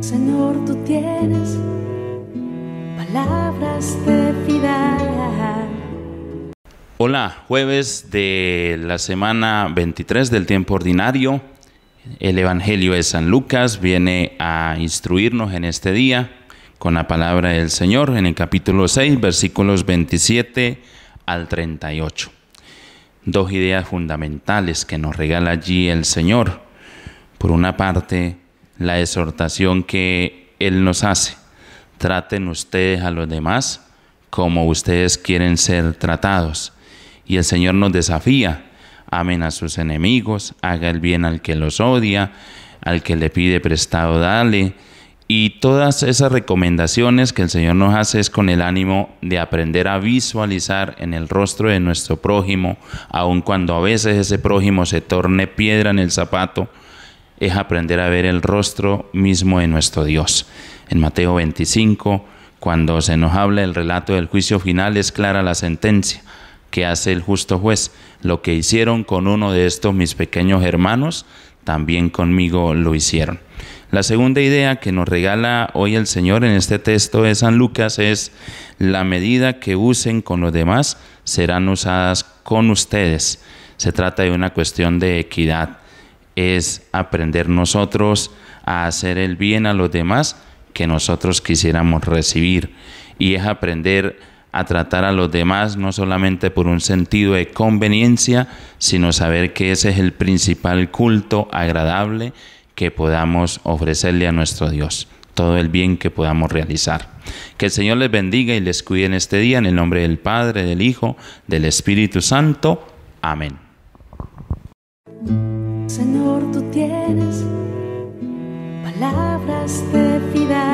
Señor, tú tienes palabras de vida. Hola, jueves de la semana 23 del tiempo ordinario. El Evangelio de San Lucas viene a instruirnos en este día con la palabra del Señor en el capítulo 6, versículos 27 al 38. Dos ideas fundamentales que nos regala allí el Señor. Por una parte, la exhortación que Él nos hace. Traten ustedes a los demás como ustedes quieren ser tratados. Y el Señor nos desafía, amen a sus enemigos, haga el bien al que los odia, al que le pide prestado, dale. Y todas esas recomendaciones que el Señor nos hace es con el ánimo de aprender a visualizar en el rostro de nuestro prójimo, aun cuando a veces ese prójimo se torne piedra en el zapato, es aprender a ver el rostro mismo de nuestro Dios. En Mateo 25, cuando se nos habla el relato del juicio final, es clara la sentencia que hace el justo juez. Lo que hicieron con uno de estos mis pequeños hermanos, también conmigo lo hicieron. La segunda idea que nos regala hoy el Señor en este texto de San Lucas es, la medida que usen con los demás serán usadas con ustedes. Se trata de una cuestión de equidad es aprender nosotros a hacer el bien a los demás que nosotros quisiéramos recibir. Y es aprender a tratar a los demás no solamente por un sentido de conveniencia, sino saber que ese es el principal culto agradable que podamos ofrecerle a nuestro Dios, todo el bien que podamos realizar. Que el Señor les bendiga y les cuide en este día, en el nombre del Padre, del Hijo, del Espíritu Santo. Amén. Señor, tú tienes palabras de vida.